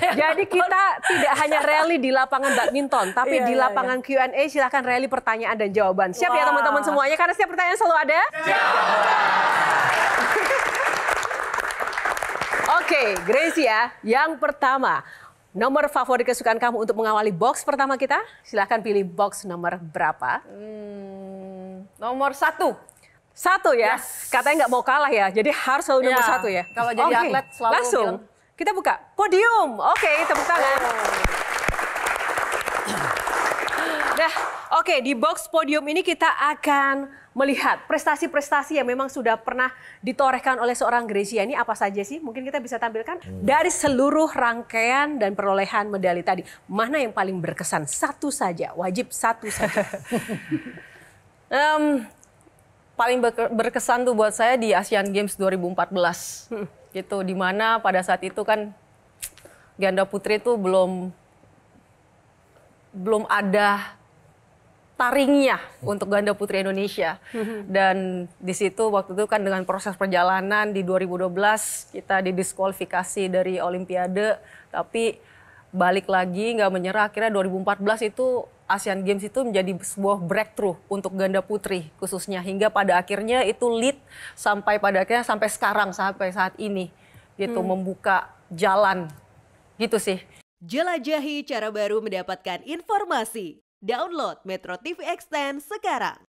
Jadi kita tidak hanya rally di lapangan badminton, tapi yeah, di iya, lapangan yeah, yeah. Q&A silahkan rally pertanyaan dan jawaban. Siap wow. ya teman-teman semuanya, karena setiap pertanyaan selalu ada. Oke, okay, ya. Yang pertama, nomor favorit kesukaan kamu untuk mengawali box pertama kita? Silahkan pilih box nomor berapa? Hmm, nomor satu. Satu ya? Yes. Katanya nggak mau kalah ya, jadi harus selalu nomor iya. satu ya? Kalau jadi okay. atlet selalu Langsung. Bilang, kita buka podium. Oke, okay, tepuk tangan. Nah, oke okay, di box podium ini kita akan melihat prestasi-prestasi yang memang sudah pernah ditorehkan oleh seorang Gracia ini apa saja sih? Mungkin kita bisa tampilkan hmm. dari seluruh rangkaian dan perolehan medali tadi. Mana yang paling berkesan? Satu saja, wajib satu saja. um, paling berkesan tuh buat saya di Asian Games 2014 hmm. gitu dimana pada saat itu kan ganda putri itu belum belum ada taringnya untuk ganda putri Indonesia dan di situ waktu itu kan dengan proses perjalanan di 2012 kita didiskualifikasi dari Olimpiade tapi balik lagi nggak menyerah akhirnya 2014 itu Asian Games itu menjadi sebuah breakthrough untuk ganda putri khususnya hingga pada akhirnya itu lead sampai pada akhirnya sampai sekarang sampai saat ini gitu hmm. membuka jalan gitu sih. Jelajahi cara baru mendapatkan informasi. Download Metro TV Extend sekarang.